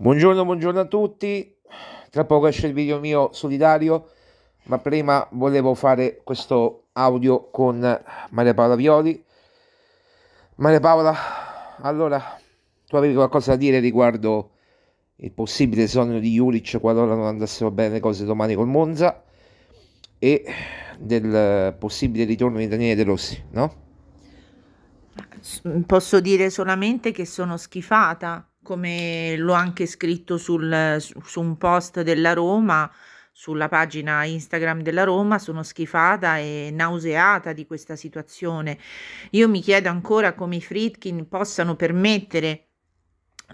Buongiorno, buongiorno a tutti. Tra poco esce il video mio solidario, ma prima volevo fare questo audio con Maria Paola Violi. Maria Paola, allora, tu avevi qualcosa da dire riguardo il possibile esonero di Juric qualora non andassero bene le cose domani col Monza e del possibile ritorno di Daniele De Rossi, no? Posso dire solamente che sono schifata come l'ho anche scritto sul, su un post della Roma, sulla pagina Instagram della Roma, sono schifata e nauseata di questa situazione. Io mi chiedo ancora come i Fritkin possano permettere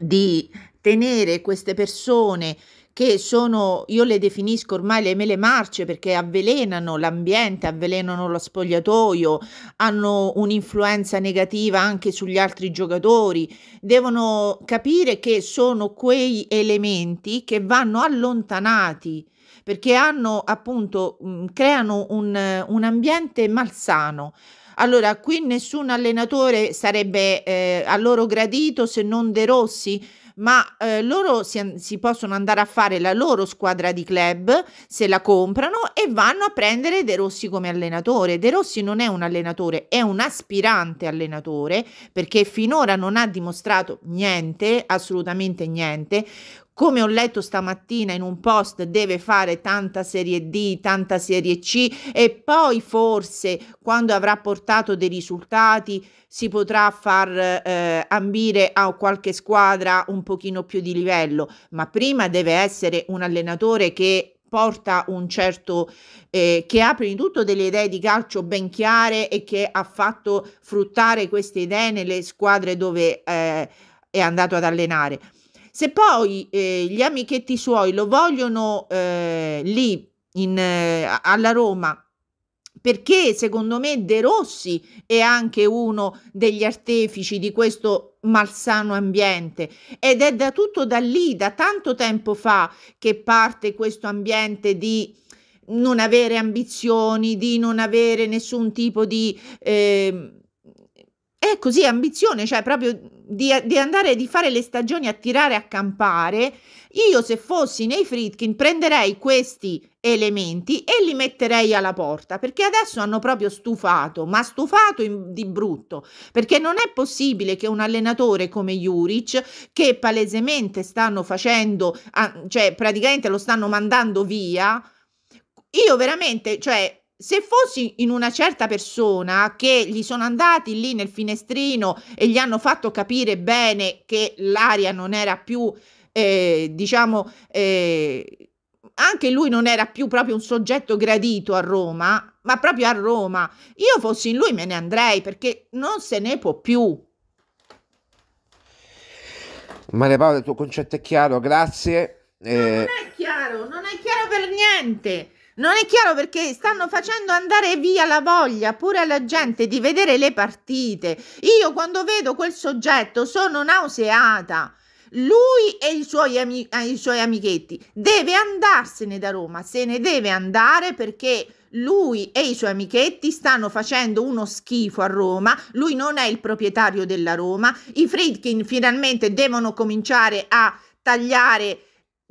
di tenere queste persone che sono, io le definisco ormai le mele marce perché avvelenano l'ambiente, avvelenano lo spogliatoio, hanno un'influenza negativa anche sugli altri giocatori, devono capire che sono quei elementi che vanno allontanati perché hanno appunto mh, mm, creano un, un ambiente malsano. Allora, qui nessun allenatore sarebbe eh, a loro gradito se non De Rossi, ma eh, loro si, si, possono andare a fare la loro squadra di club se la comprano e vanno a prendere De Rossi come allenatore. De Rossi non è un allenatore, è un aspirante allenatore perché finora non ha dimostrato niente, assolutamente niente come ho letto stamattina in un post, deve fare tanta serie D, tanta serie C e poi forse quando avrà portato dei risultati si potrà far eh, ambire a qualche squadra un pochino più di livello, ma prima deve essere un allenatore che porta un certo eh, che ha prima di tutto delle idee di calcio ben chiare e che ha fatto fruttare queste idee nelle squadre dove eh, è andato ad allenare. Se poi eh, gli amichetti suoi lo vogliono eh, lì in, eh, alla Roma perché secondo me De Rossi è anche uno degli artefici di questo malsano ambiente ed è da tutto da lì, da tanto tempo fa che parte questo ambiente di non avere ambizioni, di non avere nessun tipo di... Eh, è così ambizione, cioè proprio di, di, andare di fare le stagioni a tirare a campare, io se fossi nei Fritkin prenderei questi elementi e li metterei alla porta, perché adesso hanno proprio stufato, ma stufato in, di brutto, perché non è possibile che un allenatore come Juric, che palesemente stanno facendo, cioè praticamente lo stanno mandando via, io veramente, cioè se fossi in una certa persona che gli sono andati lì nel finestrino e gli hanno fatto capire bene che l'aria non era più, eh, diciamo, eh, anche lui non era più proprio un soggetto gradito a Roma, ma proprio a Roma, io fossi in lui me ne andrei perché non se ne può più. Maria Paola, il tuo concetto è chiaro, grazie. No, eh... Non è chiaro, non è chiaro per niente. Non è chiaro perché stanno facendo andare via la voglia pure alla gente di vedere le partite. Io quando vedo quel soggetto sono nauseata. Lui e i suoi, ami- eh, i suoi amichetti deve andarsene da Roma, se ne deve andare perché lui e i suoi amichetti stanno facendo uno schifo a Roma, lui non è il proprietario della Roma, i Friedkin finalmente devono cominciare a tagliare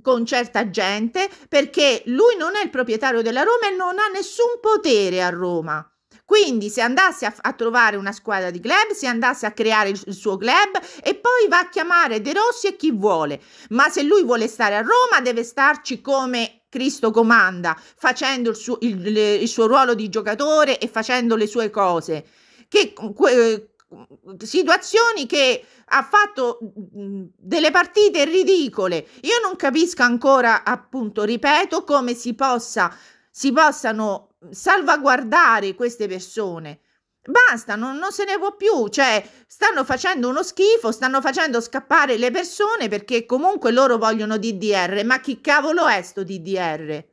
con certa gente perché lui non è il proprietario della Roma e non ha nessun potere a Roma. Quindi se andasse a, a, trovare una squadra di club, se andasse a creare il, il, suo club e poi va a chiamare De Rossi e chi vuole. Ma se lui vuole stare a Roma deve starci come Cristo comanda, facendo il suo, il, il suo ruolo di giocatore e facendo le sue cose. Che, que, Mhmm, situazioni che ha fatto mhmm, delle partite ridicole. Io non capisco ancora, appunto, ripeto, come si, possa, si possano salvaguardare queste persone. Basta, non, non, se ne può più, cioè stanno facendo uno schifo, stanno facendo scappare le persone perché comunque loro vogliono DDR, ma chi cavolo è sto DDR?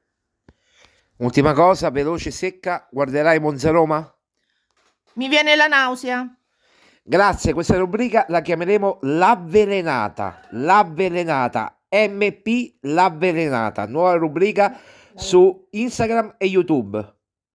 Ultima cosa, veloce, secca, guarderai Monza Roma? Mi viene la nausea. Grazie, questa rubrica la chiameremo l'avvelenata, l'avvelenata, MP l'avvelenata, nuova rubrica su Instagram e YouTube.